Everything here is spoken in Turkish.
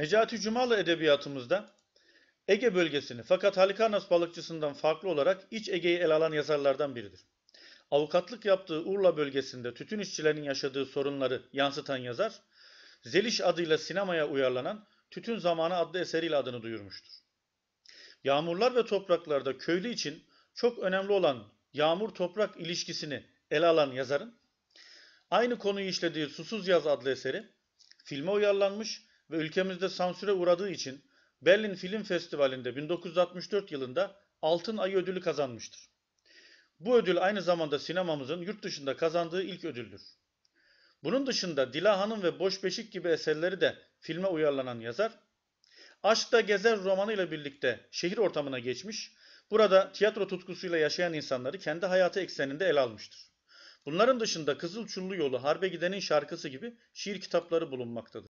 Necati Cumalı edebiyatımızda Ege bölgesini fakat Halikarnas balıkçısından farklı olarak iç Ege'yi ele alan yazarlardan biridir. Avukatlık yaptığı Urla bölgesinde tütün işçilerinin yaşadığı sorunları yansıtan yazar, Zeliş adıyla sinemaya uyarlanan Tütün Zamanı adlı eseriyle adını duyurmuştur. Yağmurlar ve topraklarda köylü için çok önemli olan yağmur-toprak ilişkisini ele alan yazarın, aynı konuyu işlediği Susuz Yaz adlı eseri filme uyarlanmış ve ülkemizde sansüre uğradığı için Berlin Film Festivali'nde 1964 yılında Altın Ayı ödülü kazanmıştır. Bu ödül aynı zamanda sinemamızın yurt dışında kazandığı ilk ödüldür. Bunun dışında Dila Hanım ve Boş Beşik gibi eserleri de filme uyarlanan yazar, Aşkta Gezer romanıyla birlikte şehir ortamına geçmiş, burada tiyatro tutkusuyla yaşayan insanları kendi hayatı ekseninde ele almıştır. Bunların dışında Kızıl Çullu Yolu, Harbe Gidenin Şarkısı gibi şiir kitapları bulunmaktadır.